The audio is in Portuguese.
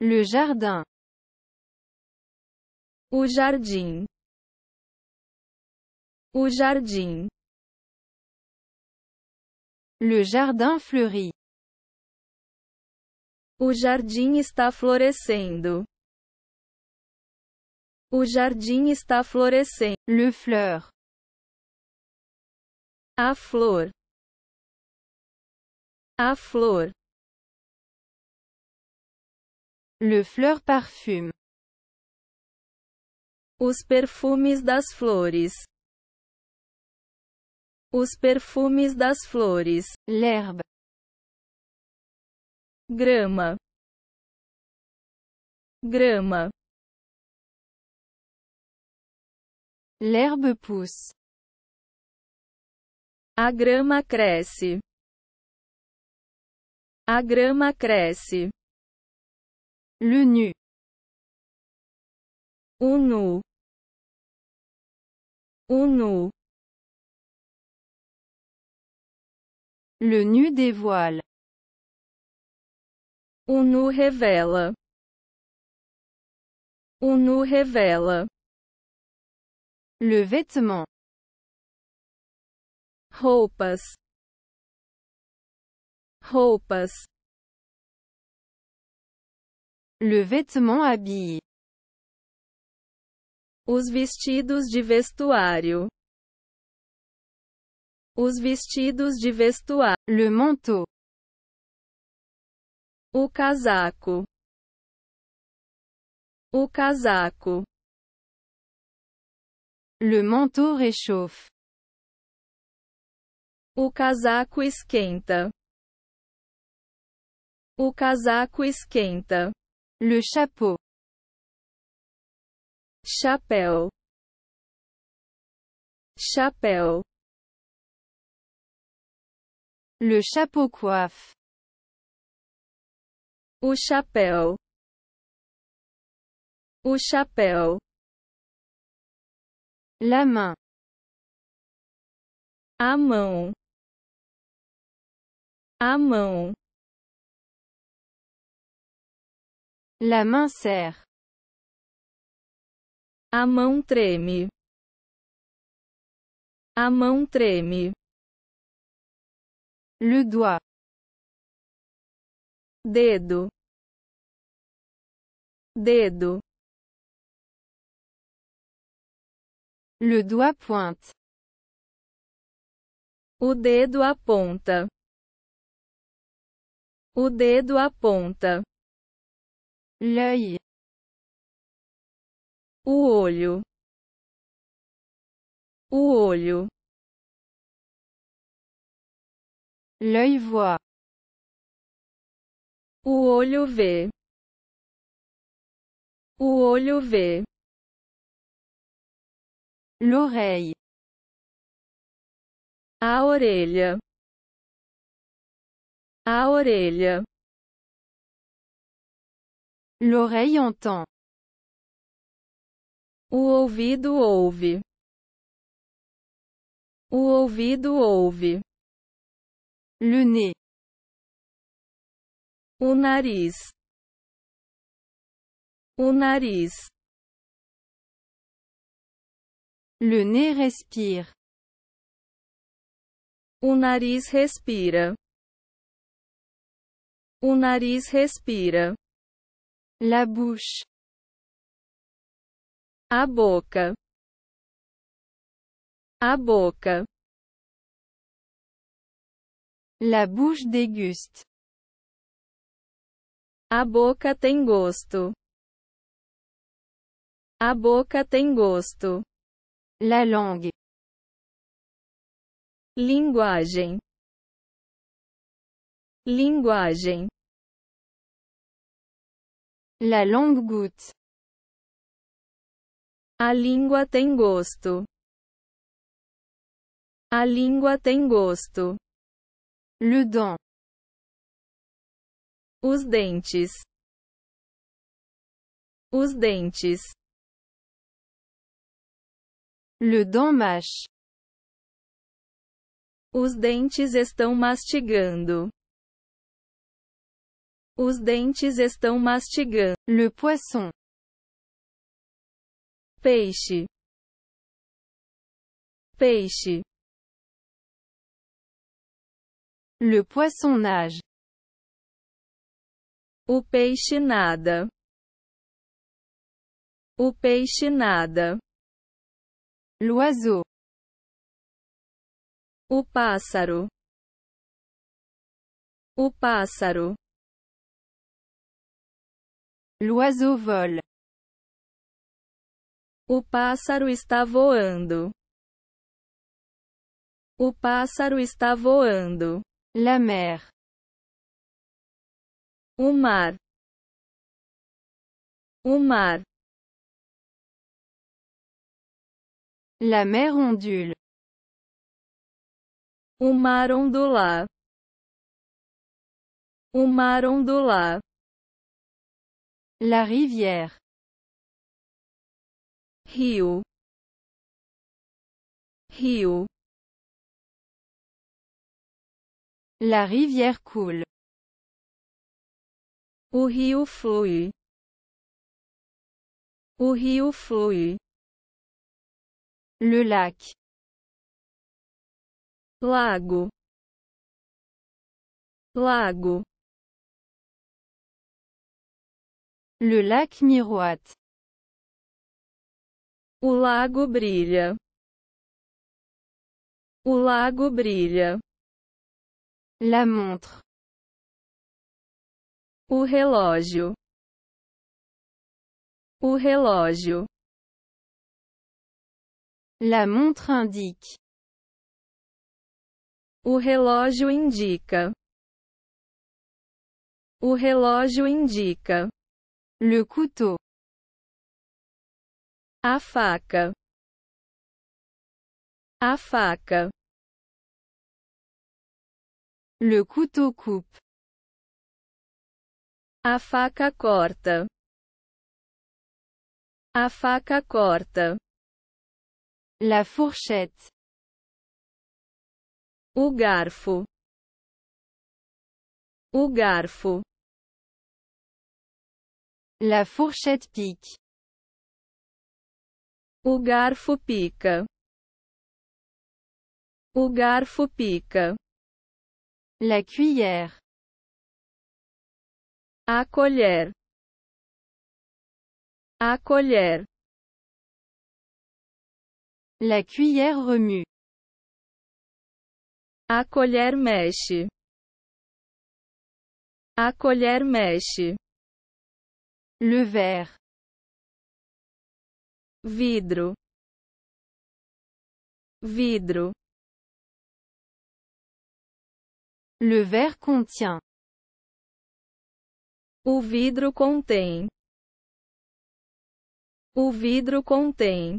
Le jardin. O jardim. O jardim. Le jardin fleuri. O jardim está florescendo. O jardim está florescendo. Le fleur. A flor. A flor. Le fleur parfume. Os perfumes das flores. Os perfumes das flores. L'herbe. Grama. Grama. L'herbe pousse. A grama cresce. A grama cresce. Le nu. Ono. nous Le nu dévoile. nous révèle. nous révèle. Le vêtement. Roupas. Roupas. Le vêtement habille. Os vestidos de vestuário. Os vestidos de vestuário. Le manteau. O casaco. O casaco. Le manteau réchauffe. O casaco esquenta. O casaco esquenta. Le chapeau. Chapeau. Chapeau. Le chapeau coiffe. Au chapeau. au chapeau. La main. A main. La main serre. A mão treme. A mão treme. Le doigt. Dedo. Dedo. Le doigt pointe. O dedo aponta. O dedo aponta l'œil o olho o olho l'œil voit o olho vê o olho vê l'oreille a orelha a orelha L'oreille entend. O ouvido ouve. O ouvido ouve. Le nez. O nariz. O nariz. Le nez respire. O nariz respira. O nariz respira. La bouche. A boca. A boca. La bouche déguste. A boca tem gosto. A boca tem gosto. La langue. Linguagem. Linguagem. La longue goutte. A língua tem gosto. A língua tem gosto. Le dent. Os dentes. Os dentes. Le dent mâche. Os dentes estão mastigando. Os dentes estão mastigando. Le poisson. Peixe. Peixe. Le poisson nage. O peixe nada. O peixe nada. L'oiseau. O pássaro. O pássaro. L'oiseau vole. O pássaro está voando. O pássaro está voando. La mer. O mar. O mar. La mer ondule. O mar ondular. O mar ondular. La rivière. Rio. Rio. La rivière coule. O rio flui. O rio flui. Le lac. Lago. Lago. Le lac miroite. O lago brilha. O lago brilha. La montre. O relógio. O relógio. La montre indique. O relógio indica. O relógio indica. Le couteau. A faca. A faca. Le couteau coupe. A faca corta. A faca corta. La fourchette. O garfo. O garfo. La fourchette pique. O garfo pique. O garfo pique. La cuillère. A colher. A colher. La cuillère remue. A colher mexe. A colher mexe. Le verre. Vidro. Vidro. Le verre contient. O vidro contém. O vidro contém.